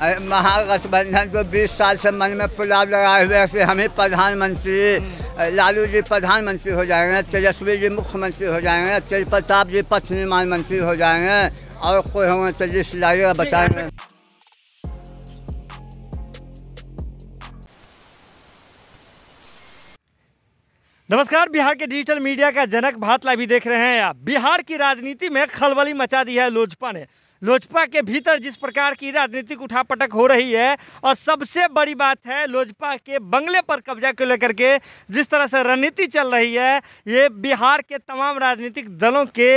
महागठबंधन को 20 साल से मन में पुलाव लगाए हुए ऐसे हम ही प्रधानमंत्री लालू जी प्रधानमंत्री हो जाएंगे तेजस्वी जी मुख्यमंत्री हो जाएंगे तेज प्रताप जी पथ निर्माण मंत्री हो जाएंगे और कोई होंगे तो जिस लाइएगा बताएंगे नमस्कार बिहार के डिजिटल मीडिया का जनक भातला भी देख रहे हैं आप बिहार की राजनीति में खलबली मचा दी है लोजपा ने लोजपा के भीतर जिस प्रकार की राजनीतिक उठापटक हो रही है और सबसे बड़ी बात है लोजपा के बंगले पर कब्जा को लेकर के जिस तरह से रणनीति चल रही है ये बिहार के तमाम राजनीतिक दलों के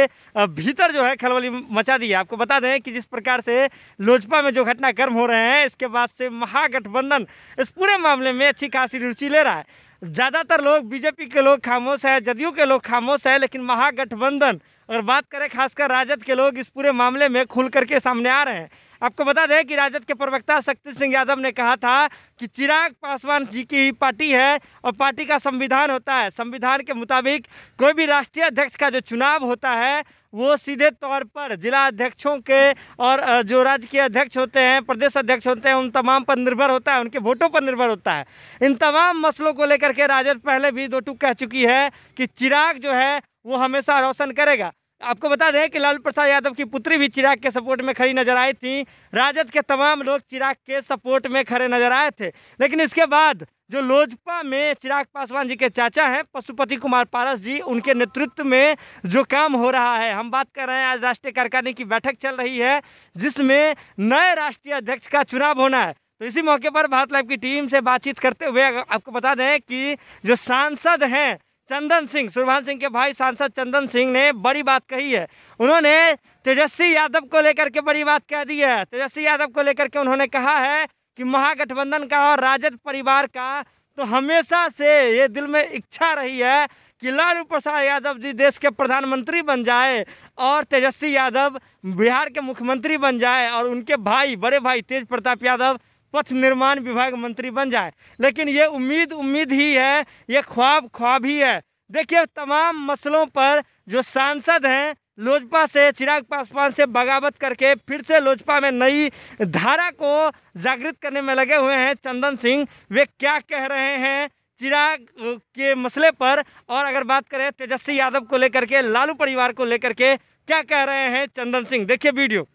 भीतर जो है खलबली मचा दी है आपको बता दें कि जिस प्रकार से लोजपा में जो घटनाक्रम हो रहे हैं इसके बाद से महागठबंधन इस पूरे मामले में अच्छी खासी रुचि ले रहा है ज़्यादातर लोग बीजेपी के लोग खामोश हैं जदयू के लोग खामोश हैं लेकिन महागठबंधन अगर बात करें खासकर राजद के लोग इस पूरे मामले में खुल करके सामने आ रहे हैं आपको बता दें कि राजद के प्रवक्ता शक्ति सिंह यादव ने कहा था कि चिराग पासवान जी की पार्टी है और पार्टी का संविधान होता है संविधान के मुताबिक कोई भी राष्ट्रीय अध्यक्ष का जो चुनाव होता है वो सीधे तौर पर जिला अध्यक्षों के और जो राज्य के अध्यक्ष होते हैं प्रदेश अध्यक्ष होते हैं उन तमाम पर निर्भर होता है उनके वोटों पर निर्भर होता है इन तमाम मसलों को लेकर के राजद पहले भी दो टूक कह चुकी है कि चिराग जो है वो हमेशा रोशन करेगा आपको बता दें कि लालू प्रसाद यादव की पुत्री भी चिराग के सपोर्ट में खड़ी नजर आई थी राजद के तमाम लोग चिराग के सपोर्ट में खड़े नजर आए थे लेकिन इसके बाद जो लोजपा में चिराग पासवान जी के चाचा हैं पशुपति कुमार पारस जी उनके नेतृत्व में जो काम हो रहा है हम बात कर रहे हैं आज राष्ट्रीय कार्यकारिणी की बैठक चल रही है जिसमें नए राष्ट्रीय अध्यक्ष का चुनाव होना है तो इसी मौके पर भारत लाइव की टीम से बातचीत करते हुए आपको बता दें कि जो सांसद हैं चंदन सिंह सुरभान सिंह के भाई सांसद चंदन सिंह ने बड़ी बात कही है उन्होंने तेजस्वी यादव को लेकर के बड़ी बात कह दी है तेजस्वी यादव को लेकर के उन्होंने कहा है कि महागठबंधन का और राजद परिवार का तो हमेशा से ये दिल में इच्छा रही है कि लालू प्रसाद यादव जी देश के प्रधानमंत्री बन जाए और तेजस्वी यादव बिहार के मुख्यमंत्री बन जाए और उनके भाई बड़े भाई तेज प्रताप यादव पथ निर्माण विभाग मंत्री बन जाए लेकिन ये उम्मीद उम्मीद ही है ये ख्वाब ख्वाब ही है देखिए तमाम मसलों पर जो सांसद हैं लोजपा से चिराग पासवान से बगावत करके फिर से लोजपा में नई धारा को जागृत करने में लगे हुए हैं चंदन सिंह वे क्या कह रहे हैं चिराग के मसले पर और अगर बात करें तेजस्वी यादव को लेकर के लालू परिवार को लेकर के क्या कह रहे हैं चंदन सिंह देखिए वीडियो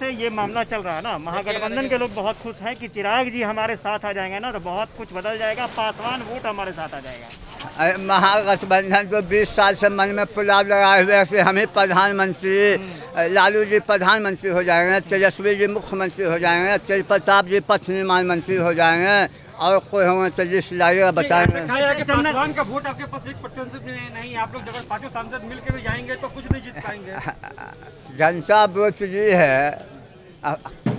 से ये मामला चल रहा है ना महागठबंधन के लोग बहुत खुश हैं कि चिराग जी हमारे साथ आ जाएंगे ना तो बहुत कुछ बदल जाएगा पासवान वोट हमारे साथ आ जाएगा महागठबंधन को 20 साल से मन में पुलाव लगाए हुए ऐसे हमें प्रधानमंत्री हम्म। लालू जी प्रधानमंत्री हो जाएंगे तेजस्वी जी मुख्यमंत्री हो जाएंगे तेज प्रताप जी पश्चिमी निर्माण मंत्री हो जाएंगे और कोई हमें तजस लाइएगा बताएंगे का अच्छा, वोट आपके पास एक नहीं आप लोग जब पाँचों सांसद मिल के भी जाएंगे तो कुछ नहीं जीत पाएंगे जनता वोट ये है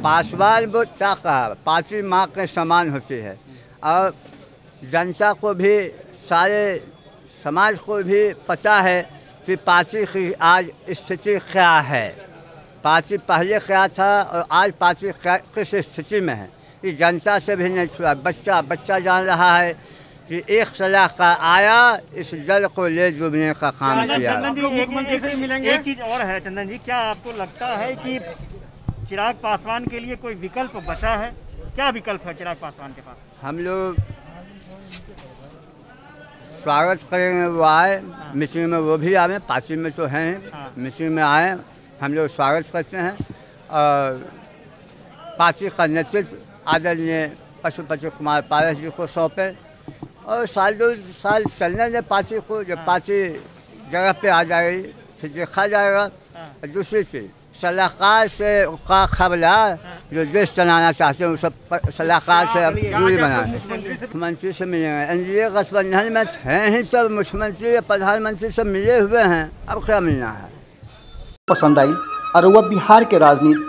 पासवान वोट क्या कहा पार्टी माँ के समान होती है और जनता को भी सारे समाज को भी पता है कि पार्टी की आज स्थिति क्या है पार्टी पहले क्या था और आज पार्टी किस स्थिति में है इस जनता से भी नहीं छुआ बच्चा बच्चा जान रहा है कि एक सलाह का आया इस जल को ले डूबने का काम किया चंदन जी एक, से मिलेंगे एक चीज़ और है चंदन जी क्या आपको लगता है कि चिराग पासवान के लिए कोई विकल्प बचा है क्या विकल्प है चिराग पासवान के पास हम लोग स्वागत करेंगे वो आए हाँ। मिश्री में वो भी आवे पासी में तो हैं हाँ। मिश्री में आए हम लोग स्वागत करते हैं और पासी का नेतृत्व आदरणीय पशुपति कुमार पारस जी को सौंपे और साल दो साल चलने दें पाची को जब हाँ। पाची जगह पे आ जाएगी फिर देखा जाएगा हाँ। दूसरी चीज़ सलाहकार से का खबला हाँ। जो देश चलाना चाहते हैं उस सलाहकार से अब दूरी बनाए मुख्यमंत्री से मिलेंगे एन जी ए गठबंधन में हैं ही सब मुख्यमंत्री या प्रधानमंत्री से मिले हुए हैं अब क्या मिलना है पसंद आई और वह बिहार के राजनीति